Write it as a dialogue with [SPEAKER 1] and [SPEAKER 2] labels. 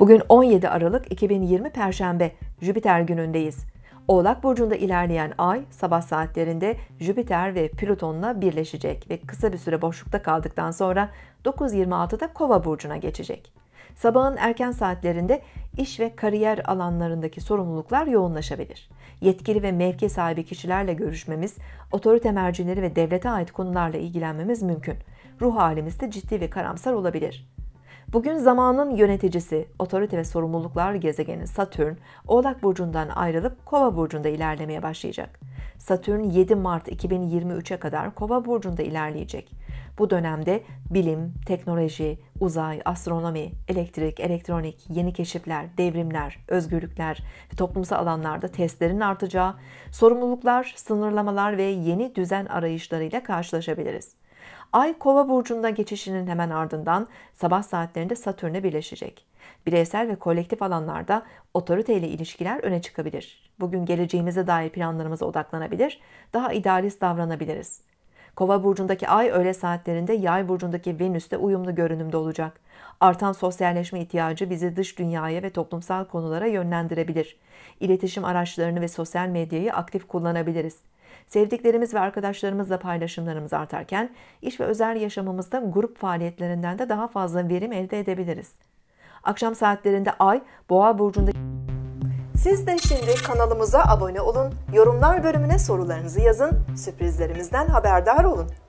[SPEAKER 1] Bugün 17 Aralık 2020 Perşembe Jüpiter günündeyiz. Oğlak burcunda ilerleyen ay sabah saatlerinde Jüpiter ve Plüton'la birleşecek ve kısa bir süre boşlukta kaldıktan sonra 9.26'da Kova burcuna geçecek. Sabahın erken saatlerinde iş ve kariyer alanlarındaki sorumluluklar yoğunlaşabilir. Yetkili ve mevki sahibi kişilerle görüşmemiz, otorite mercileri ve devlete ait konularla ilgilenmemiz mümkün. Ruh halimiz de ciddi ve karamsar olabilir. Bugün zamanın yöneticisi, otorite ve sorumluluklar gezegeni Satürn, Oğlak Burcu'ndan ayrılıp Kova Burcu'nda ilerlemeye başlayacak. Satürn 7 Mart 2023'e kadar Kova Burcu'nda ilerleyecek. Bu dönemde bilim, teknoloji, uzay, astronomi, elektrik, elektronik, yeni keşifler, devrimler, özgürlükler ve toplumsal alanlarda testlerin artacağı, sorumluluklar, sınırlamalar ve yeni düzen arayışlarıyla karşılaşabiliriz. Ay kova burcunda geçişinin hemen ardından sabah saatlerinde Satürn'e birleşecek. Bireysel ve kolektif alanlarda otoriteyle ilişkiler öne çıkabilir. Bugün geleceğimize dair planlarımıza odaklanabilir, daha idealist davranabiliriz. Kova burcundaki ay öğle saatlerinde yay burcundaki Venüs'te uyumlu görünümde olacak. Artan sosyalleşme ihtiyacı bizi dış dünyaya ve toplumsal konulara yönlendirebilir. İletişim araçlarını ve sosyal medyayı aktif kullanabiliriz. Sevdiklerimiz ve arkadaşlarımızla paylaşımlarımız artarken iş ve özel yaşamımızda grup faaliyetlerinden de daha fazla verim elde edebiliriz. Akşam saatlerinde Ay Boğa burcunda Siz de şimdi kanalımıza abone olun, yorumlar bölümüne sorularınızı yazın, sürprizlerimizden haberdar olun.